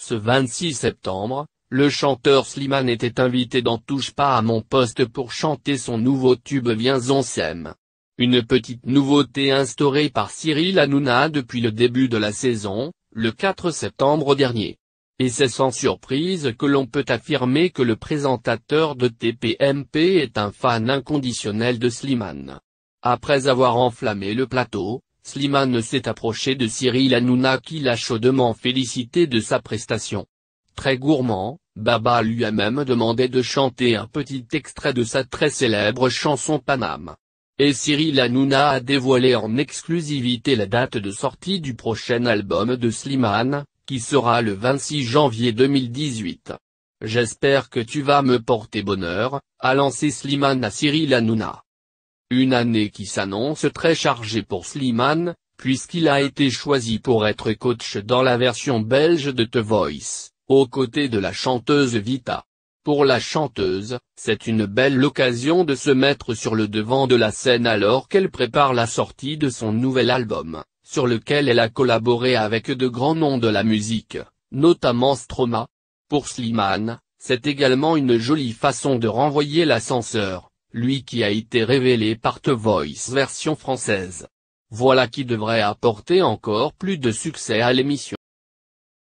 Ce 26 septembre, le chanteur Slimane était invité dans Touche pas à mon poste pour chanter son nouveau tube Viens on s'aime. Une petite nouveauté instaurée par Cyril Hanouna depuis le début de la saison, le 4 septembre dernier. Et c'est sans surprise que l'on peut affirmer que le présentateur de TPMP est un fan inconditionnel de Slimane. Après avoir enflammé le plateau, Slimane s'est approché de Cyril Hanouna qui l'a chaudement félicité de sa prestation. Très gourmand, Baba lui a même demandé de chanter un petit extrait de sa très célèbre chanson Paname. Et Cyril Hanouna a dévoilé en exclusivité la date de sortie du prochain album de Slimane, qui sera le 26 janvier 2018. J'espère que tu vas me porter bonheur, a lancé Slimane à Cyril Hanouna. Une année qui s'annonce très chargée pour Slimane, puisqu'il a été choisi pour être coach dans la version belge de The Voice, aux côtés de la chanteuse Vita. Pour la chanteuse, c'est une belle occasion de se mettre sur le devant de la scène alors qu'elle prépare la sortie de son nouvel album, sur lequel elle a collaboré avec de grands noms de la musique, notamment Stroma. Pour Slimane, c'est également une jolie façon de renvoyer l'ascenseur, lui qui a été révélé par The Voice version française. Voilà qui devrait apporter encore plus de succès à l'émission.